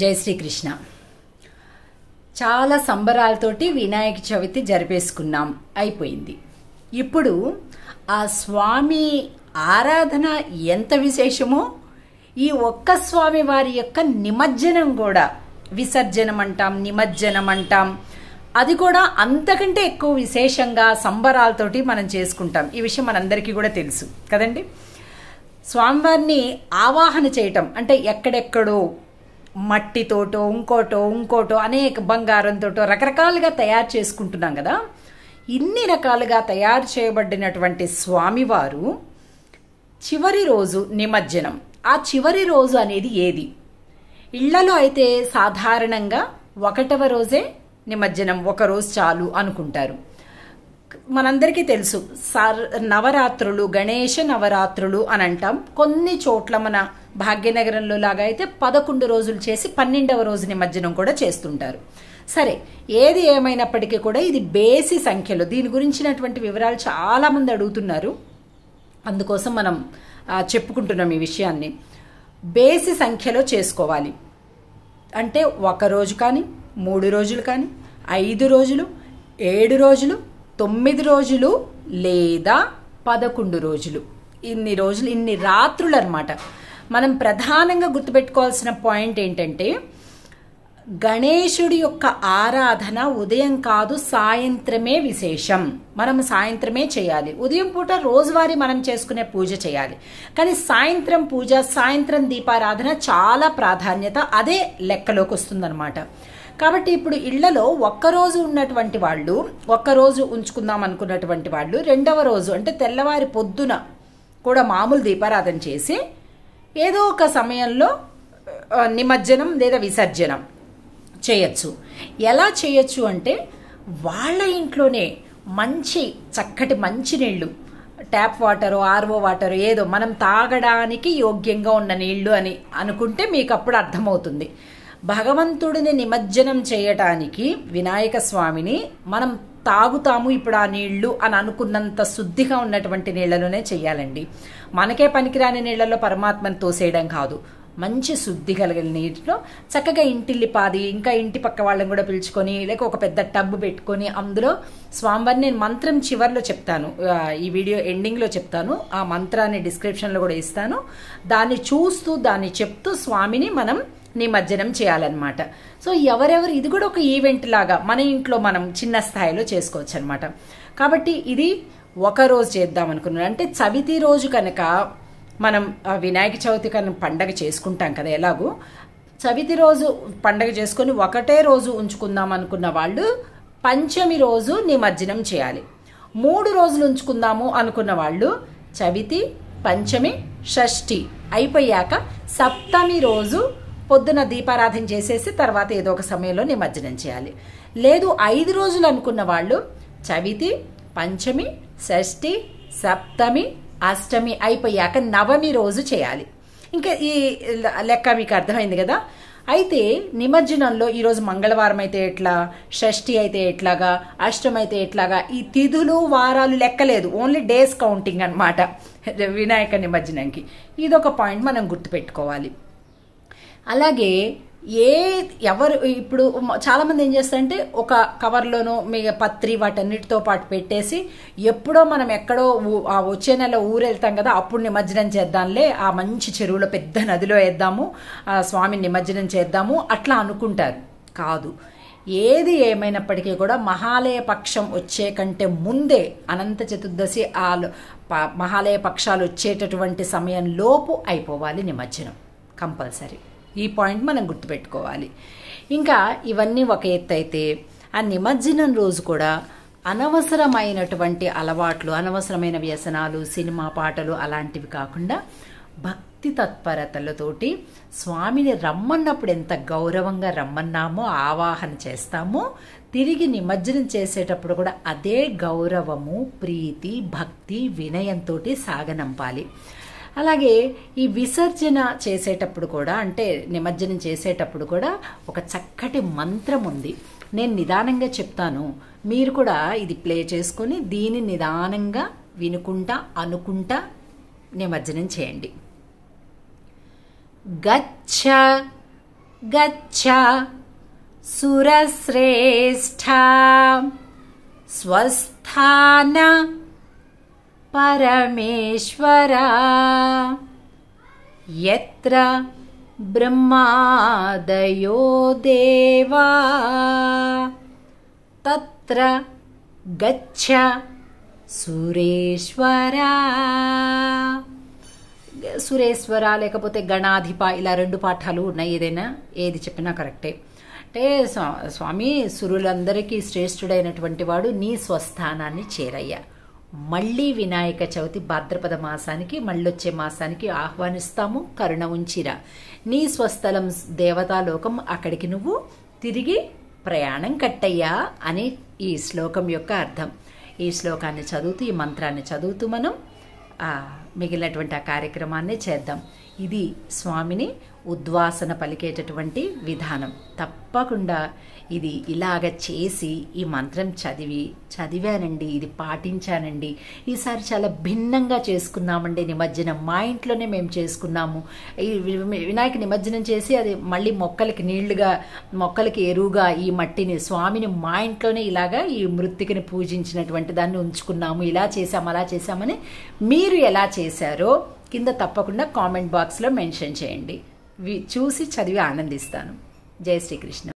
జై శ్రీకృష్ణ చాలా సంబరాలతోటి వినాయక చవితి జరిపేసుకున్నాం అయిపోయింది ఇప్పుడు ఆ స్వామి ఆరాధన ఎంత విశేషమో ఈ ఒక్క స్వామి వారి యొక్క నిమజ్జనం కూడా విసర్జనం అంటాం నిమజ్జనం అంటాం అది కూడా అంతకంటే ఎక్కువ విశేషంగా సంబరాలతోటి మనం చేసుకుంటాం ఈ విషయం మనందరికీ కూడా తెలుసు కదండి స్వామివారిని ఆవాహన చేయటం అంటే ఎక్కడెక్కడో మట్టితోటో ఇంకోటో ఇంకోటో అనేక బంగారంతోటో రకరకాలుగా తయారు చేసుకుంటున్నాం కదా ఇన్ని రకాలుగా తయారు చేయబడినటువంటి స్వామివారు చివరి రోజు నిమజ్జనం ఆ చివరి రోజు అనేది ఏది ఇళ్లలో అయితే సాధారణంగా ఒకటవ రోజే నిమజ్జనం ఒక రోజు చాలు అనుకుంటారు మనందరికీ తెలుసు సార్ నవరాత్రులు గణేష నవరాత్రులు అని అంటాం కొన్ని చోట్ల మన భాగ్యనగరంలో లాగా అయితే పదకొండు రోజులు చేసి పన్నెండవ రోజు నిమజ్జనం కూడా చేస్తుంటారు సరే ఏది ఏమైనప్పటికీ కూడా ఇది బేసి సంఖ్యలు దీని గురించినటువంటి వివరాలు చాలామంది అడుగుతున్నారు అందుకోసం మనం చెప్పుకుంటున్నాం ఈ విషయాన్ని బేసి సంఖ్యలో చేసుకోవాలి అంటే ఒక రోజు కానీ మూడు రోజులు కానీ ఐదు రోజులు ఏడు రోజులు తొమ్మిది రోజులు లేదా పదకొండు రోజులు ఇన్ని రోజులు ఇన్ని రాత్రులు అనమాట మనం ప్రధానంగా గుర్తుపెట్టుకోవాల్సిన పాయింట్ ఏంటంటే గణేశుడి యొక్క ఆరాధన ఉదయం కాదు సాయంత్రమే విశేషం మనం సాయంత్రమే చేయాలి ఉదయం పూట రోజువారీ మనం చేసుకునే పూజ చేయాలి కానీ సాయంత్రం పూజ సాయంత్రం దీపారాధన చాలా ప్రాధాన్యత అదే లెక్కలోకి వస్తుందన్నమాట కాబట్టి ఇప్పుడు ఇళ్లలో ఒక్కరోజు ఉన్నటువంటి వాళ్ళు ఒక్కరోజు ఉంచుకుందాం అనుకున్నటువంటి వాళ్ళు రెండవ రోజు అంటే తెల్లవారి పొద్దున కూడా మామూలు దీపారాధన చేసి ఏదో ఒక సమయంలో నిమజ్జనం లేదా విసర్జనం చేయొచ్చు ఎలా చేయొచ్చు అంటే వాళ్ళ ఇంట్లోనే మంచి చక్కటి మంచి నీళ్ళు ట్యాప్ వాటరు ఆర్ఓ వాటరు ఏదో మనం తాగడానికి యోగ్యంగా ఉన్న నీళ్లు అని అనుకుంటే మీకు అప్పుడు అర్థమవుతుంది భగవంతుడిని నిమజ్జనం చేయటానికి వినాయక స్వామిని మనం తాగుతాము ఇప్పుడు ఆ నీళ్లు అని అనుకున్నంత శుద్ధిగా ఉన్నటువంటి నీళ్లలోనే చేయాలండి మనకే పనికిరాని నీళ్లలో పరమాత్మను తోసేయడం కాదు మంచి శుద్ధి కలిగిన నీటిలో చక్కగా ఇంటిల్లిపాది ఇంకా ఇంటి పక్క వాళ్ళని కూడా పిలుచుకొని లేక ఒక పెద్ద టబ్ పెట్టుకొని అందులో స్వామివారిని నేను మంత్రం చివరిలో చెప్తాను ఈ వీడియో ఎండింగ్లో చెప్తాను ఆ మంత్రాన్ని డిస్క్రిప్షన్లో కూడా ఇస్తాను దాన్ని చూస్తూ దాన్ని చెప్తూ స్వామిని మనం నిమజ్జనం చేయాలన్నమాట సో ఎవరెవరు ఇది కూడా ఒక ఈవెంట్ లాగా మన ఇంట్లో మనం చిన్న స్థాయిలో చేసుకోవచ్చు అనమాట కాబట్టి ఇది ఒక రోజు చేద్దాం అనుకున్నాను అంటే చవితి రోజు కనుక మనం వినాయక చవితి కనుక పండగ చేసుకుంటాం కదా ఎలాగూ చవితి రోజు పండగ చేసుకొని ఒకటే రోజు ఉంచుకుందాం అనుకున్న వాళ్ళు పంచమి రోజు నిమజ్జనం చేయాలి మూడు రోజులు ఉంచుకుందాము అనుకున్న వాళ్ళు చవితి పంచమి షష్ఠి అయిపోయాక సప్తమి రోజు పొద్దున దీపారాధన చేసేసి తర్వాత ఏదో ఒక సమయంలో నిమజ్జనం చేయాలి లేదు ఐదు రోజులు అనుకున్న వాళ్ళు చవితి పంచమి షష్ఠి సప్తమి అష్టమి అయిపోయాక నవమి రోజు చేయాలి ఇంకా ఈ లెక్క మీకు అర్థమైంది కదా అయితే నిమజ్జనంలో ఈరోజు మంగళవారం అయితే ఎట్లా షష్ఠి అయితే ఎట్లాగా అష్టమి అయితే ఎట్లాగా ఈ తిథులు వారాలు లెక్కలేదు ఓన్లీ డేస్ కౌంటింగ్ అనమాట వినాయక నిమజ్జనంకి ఇదొక పాయింట్ మనం గుర్తుపెట్టుకోవాలి అలాగే ఏ ఎవరు ఇప్పుడు చాలామంది ఏం చేస్తారంటే ఒక కవర్లోనో మీ పత్రి వాటన్నిటితో పాటు పెట్టేసి ఎప్పుడో మనం ఎక్కడో ఆ వచ్చే నెల ఊరు వెళ్తాం కదా అప్పుడు నిమజ్జనం చేద్దాంలే ఆ మంచి చెరువులో పెద్ద నదిలో వేద్దాము ఆ స్వామిని నిమజ్జనం చేద్దాము అట్లా అనుకుంటారు కాదు ఏది ఏమైనప్పటికీ కూడా మహాలయ పక్షం వచ్చే కంటే ముందే అనంత చతుర్దశి ఆ మహాలయ పక్షాలు వచ్చేటటువంటి సమయంలోపు అయిపోవాలి నిమజ్జనం కంపల్సరీ ఈ పాయింట్ మనం గుర్తుపెట్టుకోవాలి ఇంకా ఇవన్నీ ఒక ఎత్తు అయితే ఆ నిమజ్జనం రోజు కూడా అనవసరమైనటువంటి అలవాట్లు అనవసరమైన వ్యసనాలు సినిమా పాటలు అలాంటివి కాకుండా భక్తి తత్పరతలతోటి స్వామిని రమ్మన్నప్పుడు ఎంత గౌరవంగా రమ్మన్నామో ఆవాహన చేస్తామో తిరిగి నిమజ్జనం చేసేటప్పుడు కూడా అదే గౌరవము ప్రీతి భక్తి వినయంతో సాగనంపాలి అలాగే ఈ విసర్జన చేసేటప్పుడు కూడా అంటే నిమజ్జనం చేసేటప్పుడు కూడా ఒక చక్కటి మంత్రం ఉంది నేను నిదానంగా చెప్తాను మీరు కూడా ఇది ప్లే చేసుకొని దీని నిదానంగా వినుకుంటా అనుకుంటా నిమజ్జనం చేయండి గచ్చ గచ్చ సురశ్రేష్ఠ స్వస్థాన పరమేశ్వరా यत्र బ్రహ్మాదయో देवा తత్ర गच्छ సురేశ్వరా సురేశ్వర లేకపోతే గణాధిప ఇలా రెండు పాఠాలు ఉన్నాయి ఏదైనా ఏది చెప్పినా కరెక్టే అంటే స్వామి సురులందరికీ శ్రేష్ఠుడైనటువంటి వాడు నీ స్వస్థానాన్ని చేరయ్యా మళ్ళీ వినాయక చవితి భాద్రపద మాసానికి మళ్ళొచ్చే మాసానికి ఆహ్వానిస్తాము కరుణ ఉంచిరా నీ స్వస్థలం దేవతాలోకం అక్కడికి నువ్వు తిరిగి ప్రయాణం కట్టయ్యా అని ఈ శ్లోకం యొక్క అర్థం ఈ శ్లోకాన్ని చదువుతూ ఈ మంత్రాన్ని చదువుతూ మనం మిగిలినటువంటి ఆ కార్యక్రమాన్ని చేద్దాం ఇది స్వామిని ఉద్వాసన పలికేటటువంటి విధానం తప్పకుండా ఇది ఇలాగ చేసి ఈ మంత్రం చదివి చదివానండి ఇది పాటించానండి ఈసారి చాలా భిన్నంగా చేసుకున్నామండి నిమజ్జనం మా ఇంట్లోనే మేము చేసుకున్నాము ఈ వినాయక నిమజ్జనం చేసి అది మళ్ళీ మొక్కలకి నీళ్లుగా మొక్కలకి ఎరువుగా ఈ మట్టిని స్వామిని మా ఇంట్లోనే ఇలాగా ఈ మృత్తికని పూజించినటువంటి దాన్ని ఉంచుకున్నాము ఇలా చేసాము అలా చేసామని మీరు ఎలా చేసి చేశారో కింద తప్పకుండా కామెంట్ బాక్స్లో మెన్షన్ చేయండి చూసి చదివి ఆనందిస్తాను జై శ్రీకృష్ణ